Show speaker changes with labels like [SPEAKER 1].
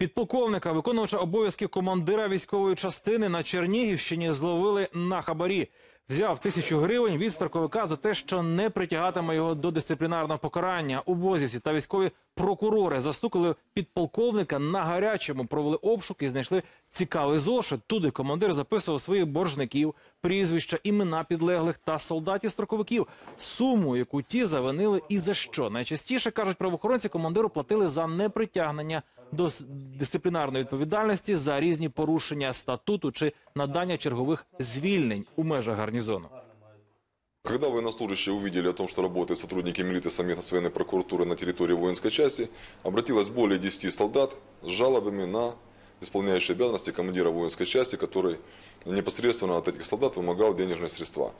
[SPEAKER 1] Підполковника, виконувача обов'язків командира військової частини на Чернігівщині, зловили на хабарі. Взяв тисячу гривень від строковика за те, що не притягатиме його до дисциплінарного покарання. У Бозівці та військові прокурори застукали підполковника на гарячому, провели обшук і знайшли цікавий зошит. Туди командир записував своїх боржників, прізвища, імена підлеглих та солдатів строковиків, суму, яку ті завинили, і за що найчастіше кажуть правоохоронці, командиру платили за непритягнення до дисциплінарної відповідальності за різні порушення статуту чи надання чергових звільнень у межах гарнізону.
[SPEAKER 2] Когда военнослужащие увидели о том, что работают сотрудники милиции совместно с военной прокуратурой на территории воинской части, обратилось более 10 солдат с жалобами на исполняющие обязанности командира воинской части, который непосредственно от этих солдат вымогал денежные средства.